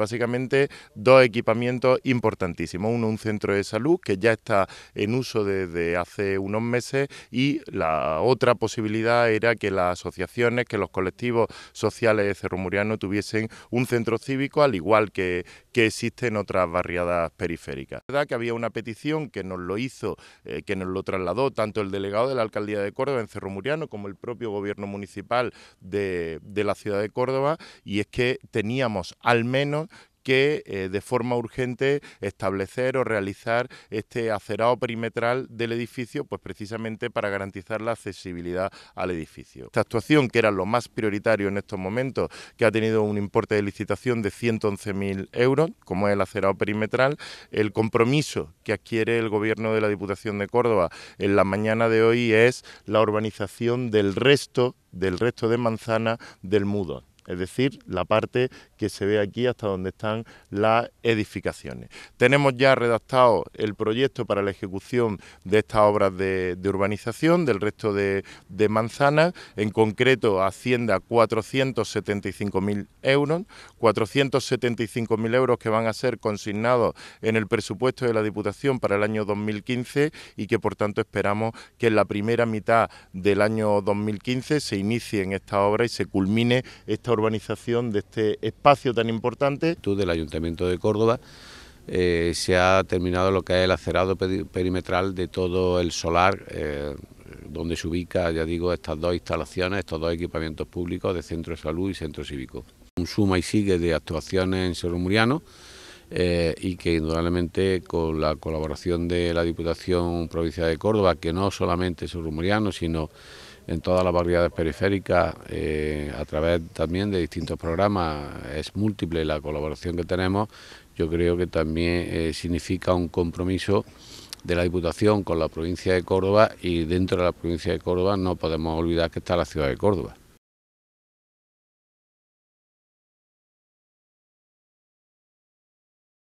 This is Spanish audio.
Básicamente dos equipamientos importantísimos. Uno, un centro de salud que ya está en uso desde hace unos meses y la otra posibilidad era que las asociaciones, que los colectivos sociales de Cerro Muriano... tuviesen un centro cívico al igual que, que existe en otras barriadas periféricas. La verdad que había una petición que nos lo hizo, eh, que nos lo trasladó tanto el delegado de la Alcaldía de Córdoba en Cerro Muriano como el propio gobierno municipal de, de la ciudad de Córdoba y es que teníamos al menos que eh, de forma urgente establecer o realizar este acerado perimetral del edificio, pues precisamente para garantizar la accesibilidad al edificio. Esta actuación, que era lo más prioritario en estos momentos, que ha tenido un importe de licitación de 111.000 euros, como es el acerado perimetral, el compromiso que adquiere el Gobierno de la Diputación de Córdoba en la mañana de hoy es la urbanización del resto del resto de manzana del Mudo es decir, la parte que se ve aquí hasta donde están las edificaciones. Tenemos ya redactado el proyecto para la ejecución de estas obras de, urbanización del resto de, de, manzanas, en concreto Hacienda 475.000 euros, 475.000 euros que van a ser consignados en el presupuesto de la Diputación para el año 2015 y que por tanto esperamos que en la primera mitad del año 2015 se inicie en esta obra y se culmine esta urbanización de este espacio tan importante. tú Del Ayuntamiento de Córdoba eh, se ha terminado lo que es el acerado perimetral de todo el solar, eh, donde se ubica, ya digo, estas dos instalaciones, estos dos equipamientos públicos de Centro de Salud y Centro Cívico. Un suma y sigue de actuaciones en Cerro Muriano. Eh, y que indudablemente con la colaboración de la Diputación Provincial de Córdoba, que no solamente es rumoriano, sino en todas las barriadas periféricas, eh, a través también de distintos programas, es múltiple la colaboración que tenemos, yo creo que también eh, significa un compromiso de la Diputación con la provincia de Córdoba y dentro de la provincia de Córdoba no podemos olvidar que está la ciudad de Córdoba.